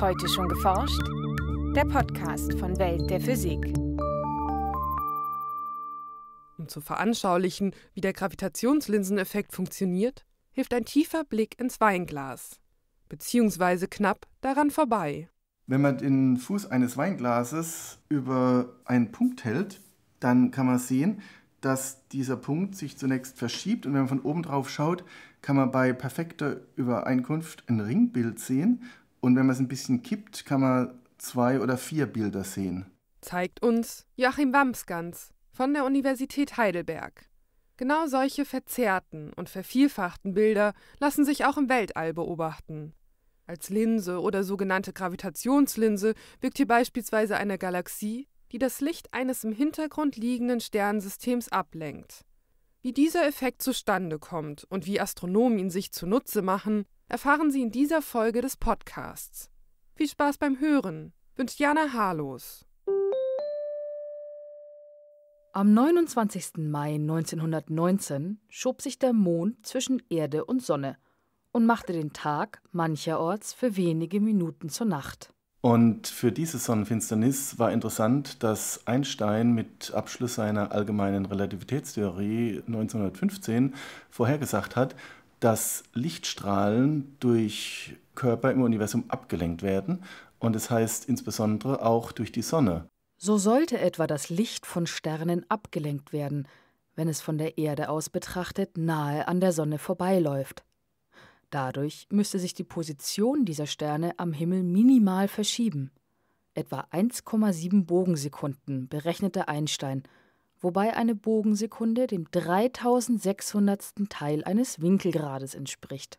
Heute schon geforscht? Der Podcast von Welt der Physik. Um zu veranschaulichen, wie der Gravitationslinseneffekt funktioniert, hilft ein tiefer Blick ins Weinglas, beziehungsweise knapp daran vorbei. Wenn man den Fuß eines Weinglases über einen Punkt hält, dann kann man sehen, dass dieser Punkt sich zunächst verschiebt und wenn man von oben drauf schaut, kann man bei perfekter Übereinkunft ein Ringbild sehen und wenn man es ein bisschen kippt, kann man zwei oder vier Bilder sehen. Zeigt uns Joachim Wamsgans von der Universität Heidelberg. Genau solche verzerrten und vervielfachten Bilder lassen sich auch im Weltall beobachten. Als Linse oder sogenannte Gravitationslinse wirkt hier beispielsweise eine Galaxie, die das Licht eines im Hintergrund liegenden Sternensystems ablenkt. Wie dieser Effekt zustande kommt und wie Astronomen ihn sich zunutze machen, erfahren Sie in dieser Folge des Podcasts. Viel Spaß beim Hören wünscht Jana Harlos. Am 29. Mai 1919 schob sich der Mond zwischen Erde und Sonne und machte den Tag mancherorts für wenige Minuten zur Nacht. Und für diese Sonnenfinsternis war interessant, dass Einstein mit Abschluss seiner allgemeinen Relativitätstheorie 1915 vorhergesagt hat, dass Lichtstrahlen durch Körper im Universum abgelenkt werden und es das heißt insbesondere auch durch die Sonne. So sollte etwa das Licht von Sternen abgelenkt werden, wenn es von der Erde aus betrachtet nahe an der Sonne vorbeiläuft. Dadurch müsste sich die Position dieser Sterne am Himmel minimal verschieben. Etwa 1,7 Bogensekunden berechnete Einstein – wobei eine Bogensekunde dem 3600. Teil eines Winkelgrades entspricht.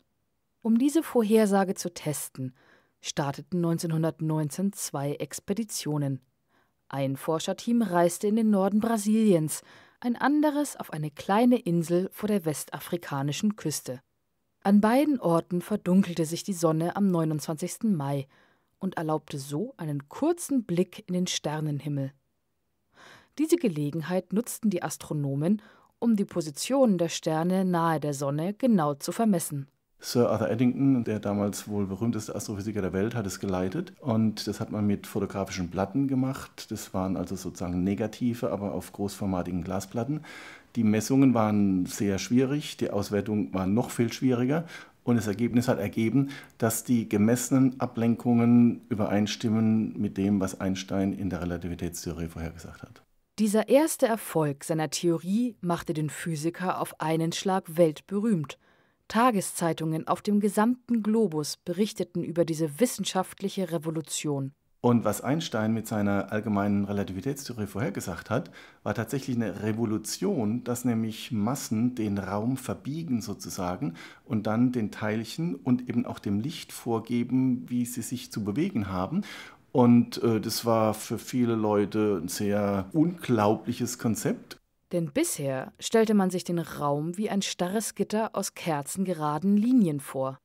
Um diese Vorhersage zu testen, starteten 1919 zwei Expeditionen. Ein Forscherteam reiste in den Norden Brasiliens, ein anderes auf eine kleine Insel vor der westafrikanischen Küste. An beiden Orten verdunkelte sich die Sonne am 29. Mai und erlaubte so einen kurzen Blick in den Sternenhimmel. Diese Gelegenheit nutzten die Astronomen, um die Positionen der Sterne nahe der Sonne genau zu vermessen. Sir Arthur Eddington, der damals wohl berühmteste Astrophysiker der Welt, hat es geleitet. Und das hat man mit fotografischen Platten gemacht. Das waren also sozusagen negative, aber auf großformatigen Glasplatten. Die Messungen waren sehr schwierig, die Auswertung war noch viel schwieriger. Und das Ergebnis hat ergeben, dass die gemessenen Ablenkungen übereinstimmen mit dem, was Einstein in der Relativitätstheorie vorhergesagt hat. Dieser erste Erfolg seiner Theorie machte den Physiker auf einen Schlag weltberühmt. Tageszeitungen auf dem gesamten Globus berichteten über diese wissenschaftliche Revolution. Und was Einstein mit seiner allgemeinen Relativitätstheorie vorhergesagt hat, war tatsächlich eine Revolution, dass nämlich Massen den Raum verbiegen sozusagen und dann den Teilchen und eben auch dem Licht vorgeben, wie sie sich zu bewegen haben. Und äh, das war für viele Leute ein sehr unglaubliches Konzept. Denn bisher stellte man sich den Raum wie ein starres Gitter aus kerzengeraden Linien vor.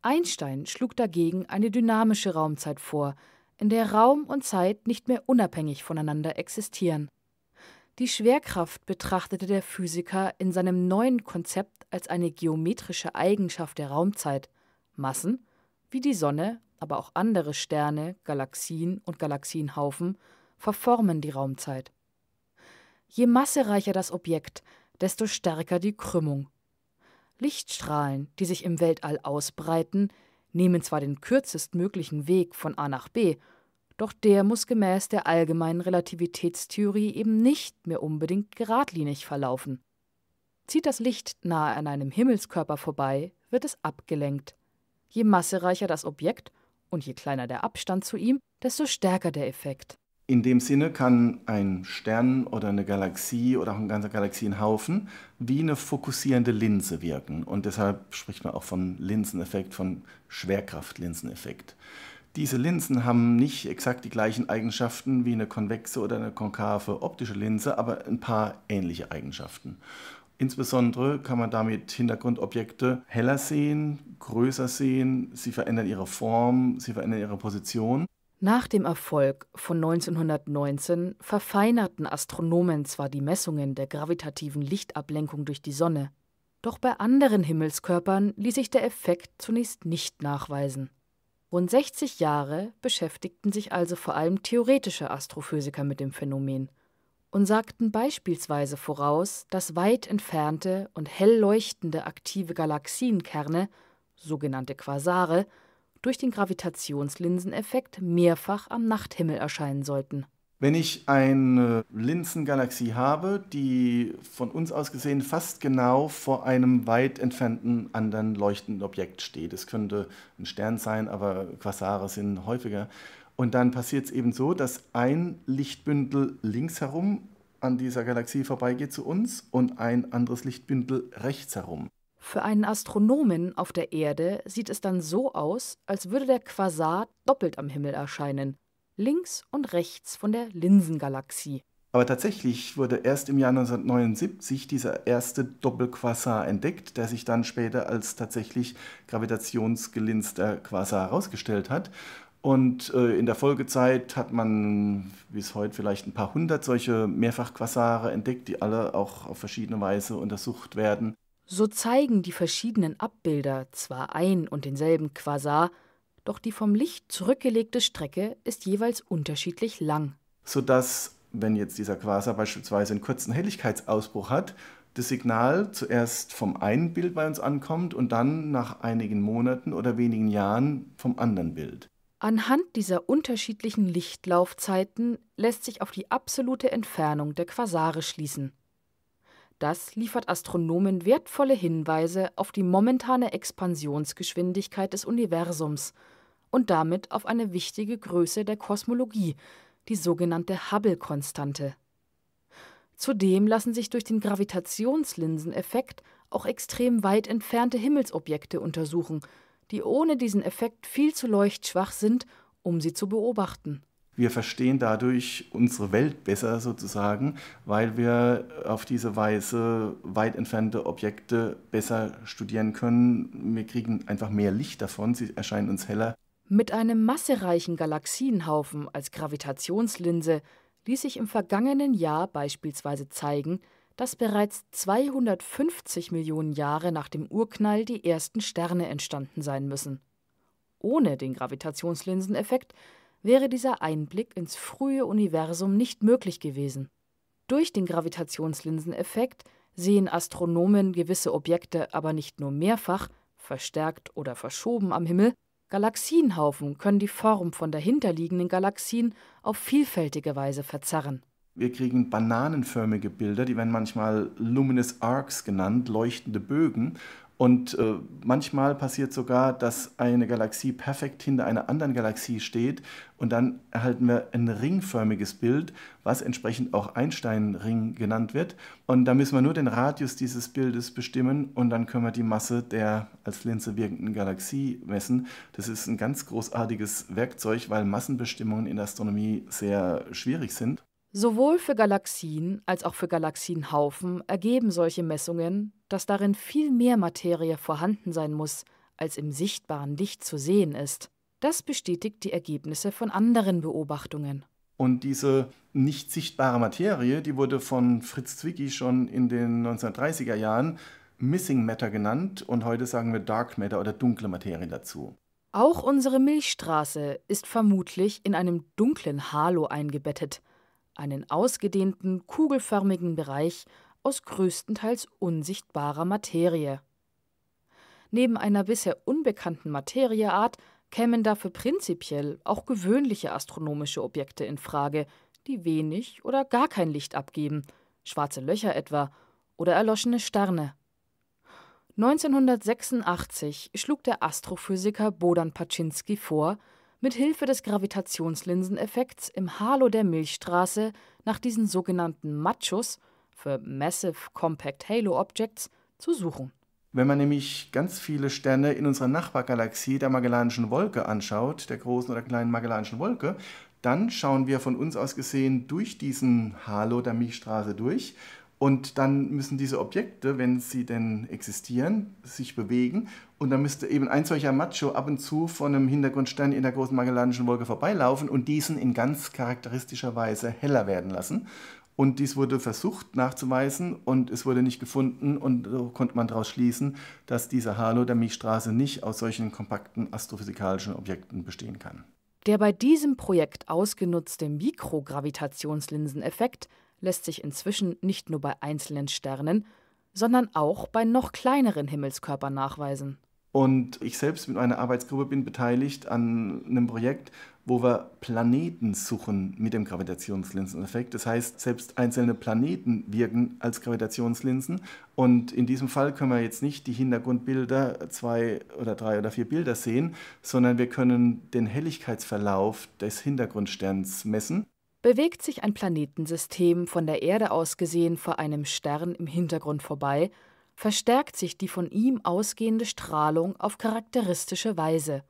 Einstein schlug dagegen eine dynamische Raumzeit vor, in der Raum und Zeit nicht mehr unabhängig voneinander existieren. Die Schwerkraft betrachtete der Physiker in seinem neuen Konzept als eine geometrische Eigenschaft der Raumzeit, Massen wie die Sonne aber auch andere Sterne, Galaxien und Galaxienhaufen verformen die Raumzeit. Je massereicher das Objekt, desto stärker die Krümmung. Lichtstrahlen, die sich im Weltall ausbreiten, nehmen zwar den kürzestmöglichen Weg von A nach B, doch der muss gemäß der allgemeinen Relativitätstheorie eben nicht mehr unbedingt geradlinig verlaufen. Zieht das Licht nahe an einem Himmelskörper vorbei, wird es abgelenkt. Je massereicher das Objekt, und je kleiner der Abstand zu ihm, desto stärker der Effekt. In dem Sinne kann ein Stern oder eine Galaxie oder auch ein ganzer Galaxienhaufen wie eine fokussierende Linse wirken. Und deshalb spricht man auch von Linseneffekt, von Schwerkraftlinseneffekt. Diese Linsen haben nicht exakt die gleichen Eigenschaften wie eine konvexe oder eine konkave optische Linse, aber ein paar ähnliche Eigenschaften. Insbesondere kann man damit Hintergrundobjekte heller sehen, größer sehen, sie verändern ihre Form, sie verändern ihre Position. Nach dem Erfolg von 1919 verfeinerten Astronomen zwar die Messungen der gravitativen Lichtablenkung durch die Sonne, doch bei anderen Himmelskörpern ließ sich der Effekt zunächst nicht nachweisen. Rund 60 Jahre beschäftigten sich also vor allem theoretische Astrophysiker mit dem Phänomen und sagten beispielsweise voraus, dass weit entfernte und hell leuchtende aktive Galaxienkerne, sogenannte Quasare, durch den Gravitationslinseneffekt mehrfach am Nachthimmel erscheinen sollten. Wenn ich eine Linsengalaxie habe, die von uns aus gesehen fast genau vor einem weit entfernten anderen leuchtenden Objekt steht, es könnte ein Stern sein, aber Quasare sind häufiger, und dann passiert es eben so, dass ein Lichtbündel links herum an dieser Galaxie vorbeigeht zu uns und ein anderes Lichtbündel rechts herum. Für einen Astronomen auf der Erde sieht es dann so aus, als würde der Quasar doppelt am Himmel erscheinen, links und rechts von der Linsengalaxie. Aber tatsächlich wurde erst im Jahr 1979 dieser erste Doppelquasar entdeckt, der sich dann später als tatsächlich gravitationsgelinster Quasar herausgestellt hat. Und äh, in der Folgezeit hat man bis heute vielleicht ein paar hundert solche Mehrfachquasare entdeckt, die alle auch auf verschiedene Weise untersucht werden. So zeigen die verschiedenen Abbilder zwar ein und denselben Quasar, doch die vom Licht zurückgelegte Strecke ist jeweils unterschiedlich lang. Sodass, wenn jetzt dieser Quasar beispielsweise einen kurzen Helligkeitsausbruch hat, das Signal zuerst vom einen Bild bei uns ankommt und dann nach einigen Monaten oder wenigen Jahren vom anderen Bild. Anhand dieser unterschiedlichen Lichtlaufzeiten lässt sich auf die absolute Entfernung der Quasare schließen. Das liefert Astronomen wertvolle Hinweise auf die momentane Expansionsgeschwindigkeit des Universums und damit auf eine wichtige Größe der Kosmologie, die sogenannte Hubble-Konstante. Zudem lassen sich durch den Gravitationslinseneffekt auch extrem weit entfernte Himmelsobjekte untersuchen – die ohne diesen Effekt viel zu leuchtschwach sind, um sie zu beobachten. Wir verstehen dadurch unsere Welt besser sozusagen, weil wir auf diese Weise weit entfernte Objekte besser studieren können. Wir kriegen einfach mehr Licht davon, sie erscheinen uns heller. Mit einem massereichen Galaxienhaufen als Gravitationslinse ließ sich im vergangenen Jahr beispielsweise zeigen, dass bereits 250 Millionen Jahre nach dem Urknall die ersten Sterne entstanden sein müssen. Ohne den Gravitationslinseneffekt wäre dieser Einblick ins frühe Universum nicht möglich gewesen. Durch den Gravitationslinseneffekt sehen Astronomen gewisse Objekte aber nicht nur mehrfach, verstärkt oder verschoben am Himmel, Galaxienhaufen können die Form von dahinterliegenden Galaxien auf vielfältige Weise verzerren. Wir kriegen bananenförmige Bilder, die werden manchmal Luminous Arcs genannt, leuchtende Bögen. Und äh, manchmal passiert sogar, dass eine Galaxie perfekt hinter einer anderen Galaxie steht und dann erhalten wir ein ringförmiges Bild, was entsprechend auch Einstein-Ring genannt wird. Und da müssen wir nur den Radius dieses Bildes bestimmen und dann können wir die Masse der als Linse wirkenden Galaxie messen. Das ist ein ganz großartiges Werkzeug, weil Massenbestimmungen in der Astronomie sehr schwierig sind. Sowohl für Galaxien als auch für Galaxienhaufen ergeben solche Messungen, dass darin viel mehr Materie vorhanden sein muss, als im sichtbaren Licht zu sehen ist. Das bestätigt die Ergebnisse von anderen Beobachtungen. Und diese nicht sichtbare Materie, die wurde von Fritz Zwicky schon in den 1930er Jahren Missing Matter genannt und heute sagen wir Dark Matter oder dunkle Materie dazu. Auch unsere Milchstraße ist vermutlich in einem dunklen Halo eingebettet einen ausgedehnten, kugelförmigen Bereich aus größtenteils unsichtbarer Materie. Neben einer bisher unbekannten Materieart kämen dafür prinzipiell auch gewöhnliche astronomische Objekte in Frage, die wenig oder gar kein Licht abgeben, schwarze Löcher etwa oder erloschene Sterne. 1986 schlug der Astrophysiker Bodan Paczynski vor, mit Hilfe des Gravitationslinseneffekts im Halo der Milchstraße nach diesen sogenannten Machos für Massive Compact Halo Objects zu suchen. Wenn man nämlich ganz viele Sterne in unserer Nachbargalaxie der Magellanischen Wolke anschaut, der großen oder kleinen Magellanischen Wolke, dann schauen wir von uns aus gesehen durch diesen Halo der Milchstraße durch und dann müssen diese Objekte, wenn sie denn existieren, sich bewegen. Und dann müsste eben ein solcher Macho ab und zu von einem Hintergrundstern in der großen Magellanischen Wolke vorbeilaufen und diesen in ganz charakteristischer Weise heller werden lassen. Und dies wurde versucht nachzuweisen und es wurde nicht gefunden. Und so konnte man daraus schließen, dass diese Halo der Milchstraße nicht aus solchen kompakten astrophysikalischen Objekten bestehen kann. Der bei diesem Projekt ausgenutzte Mikrogravitationslinseneffekt lässt sich inzwischen nicht nur bei einzelnen Sternen, sondern auch bei noch kleineren Himmelskörpern nachweisen. Und ich selbst mit meiner Arbeitsgruppe bin beteiligt an einem Projekt, wo wir Planeten suchen mit dem Gravitationslinseneffekt. Das heißt, selbst einzelne Planeten wirken als Gravitationslinsen. Und in diesem Fall können wir jetzt nicht die Hintergrundbilder, zwei oder drei oder vier Bilder sehen, sondern wir können den Helligkeitsverlauf des Hintergrundsterns messen bewegt sich ein Planetensystem von der Erde aus gesehen vor einem Stern im Hintergrund vorbei, verstärkt sich die von ihm ausgehende Strahlung auf charakteristische Weise.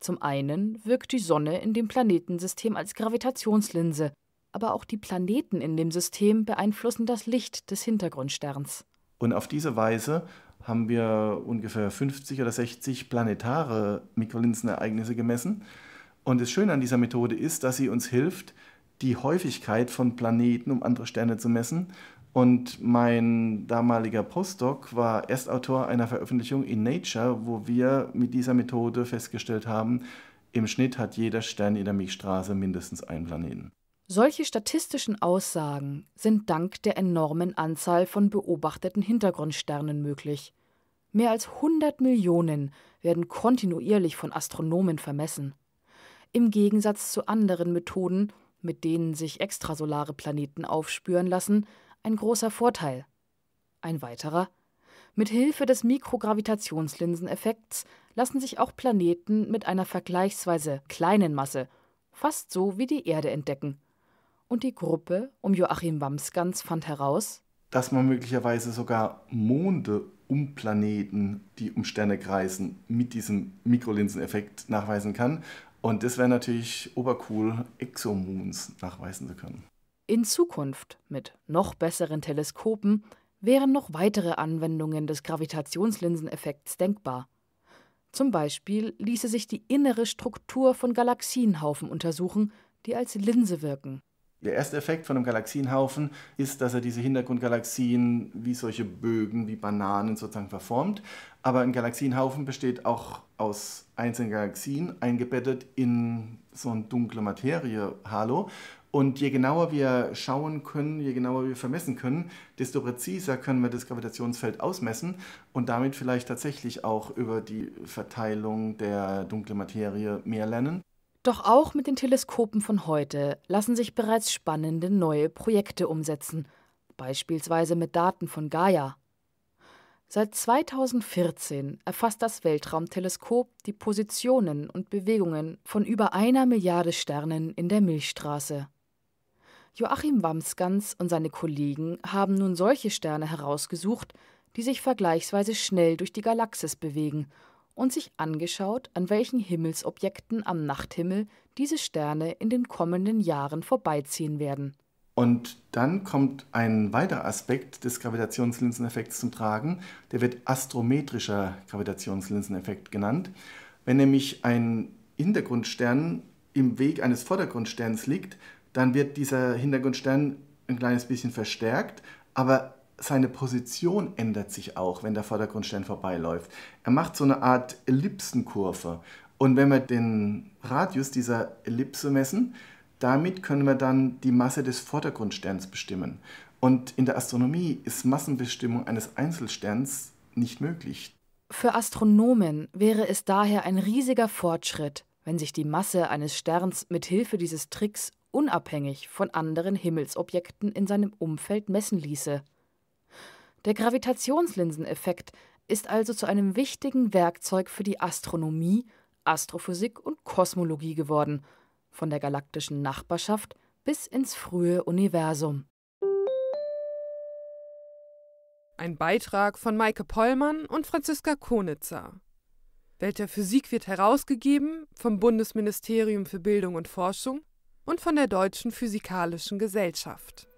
Zum einen wirkt die Sonne in dem Planetensystem als Gravitationslinse, aber auch die Planeten in dem System beeinflussen das Licht des Hintergrundsterns. Und auf diese Weise haben wir ungefähr 50 oder 60 planetare Mikrolinsenereignisse gemessen. Und das Schöne an dieser Methode ist, dass sie uns hilft, die Häufigkeit von Planeten, um andere Sterne zu messen. Und mein damaliger Postdoc war Erstautor einer Veröffentlichung in Nature, wo wir mit dieser Methode festgestellt haben, im Schnitt hat jeder Stern in der Milchstraße mindestens einen Planeten. Solche statistischen Aussagen sind dank der enormen Anzahl von beobachteten Hintergrundsternen möglich. Mehr als 100 Millionen werden kontinuierlich von Astronomen vermessen. Im Gegensatz zu anderen Methoden mit denen sich extrasolare Planeten aufspüren lassen, ein großer Vorteil. Ein weiterer mit Hilfe des Mikrogravitationslinseneffekts lassen sich auch Planeten mit einer vergleichsweise kleinen Masse fast so wie die Erde entdecken. Und die Gruppe um Joachim Wamsgans fand heraus, dass man möglicherweise sogar Monde um Planeten, die um Sterne kreisen, mit diesem Mikrolinseneffekt nachweisen kann. Und das wäre natürlich obercool, Exomoons nachweisen zu können. In Zukunft, mit noch besseren Teleskopen, wären noch weitere Anwendungen des Gravitationslinseneffekts denkbar. Zum Beispiel ließe sich die innere Struktur von Galaxienhaufen untersuchen, die als Linse wirken. Der erste Effekt von einem Galaxienhaufen ist, dass er diese Hintergrundgalaxien wie solche Bögen, wie Bananen sozusagen verformt. Aber ein Galaxienhaufen besteht auch aus einzelnen Galaxien, eingebettet in so ein dunkle Materie-Halo. Und je genauer wir schauen können, je genauer wir vermessen können, desto präziser können wir das Gravitationsfeld ausmessen und damit vielleicht tatsächlich auch über die Verteilung der dunklen Materie mehr lernen. Doch auch mit den Teleskopen von heute lassen sich bereits spannende neue Projekte umsetzen, beispielsweise mit Daten von Gaia. Seit 2014 erfasst das Weltraumteleskop die Positionen und Bewegungen von über einer Milliarde Sternen in der Milchstraße. Joachim Wamsgans und seine Kollegen haben nun solche Sterne herausgesucht, die sich vergleichsweise schnell durch die Galaxis bewegen und sich angeschaut, an welchen Himmelsobjekten am Nachthimmel diese Sterne in den kommenden Jahren vorbeiziehen werden. Und dann kommt ein weiterer Aspekt des Gravitationslinseneffekts zum Tragen, der wird astrometrischer Gravitationslinseneffekt genannt. Wenn nämlich ein Hintergrundstern im Weg eines Vordergrundsterns liegt, dann wird dieser Hintergrundstern ein kleines bisschen verstärkt, aber seine Position ändert sich auch, wenn der Vordergrundstern vorbeiläuft. Er macht so eine Art Ellipsenkurve. Und wenn wir den Radius dieser Ellipse messen, damit können wir dann die Masse des Vordergrundsterns bestimmen. Und in der Astronomie ist Massenbestimmung eines Einzelsterns nicht möglich. Für Astronomen wäre es daher ein riesiger Fortschritt, wenn sich die Masse eines Sterns mit Hilfe dieses Tricks unabhängig von anderen Himmelsobjekten in seinem Umfeld messen ließe. Der Gravitationslinseneffekt ist also zu einem wichtigen Werkzeug für die Astronomie, Astrophysik und Kosmologie geworden, von der galaktischen Nachbarschaft bis ins frühe Universum. Ein Beitrag von Maike Pollmann und Franziska Konitzer. Welt der Physik wird herausgegeben vom Bundesministerium für Bildung und Forschung und von der Deutschen Physikalischen Gesellschaft.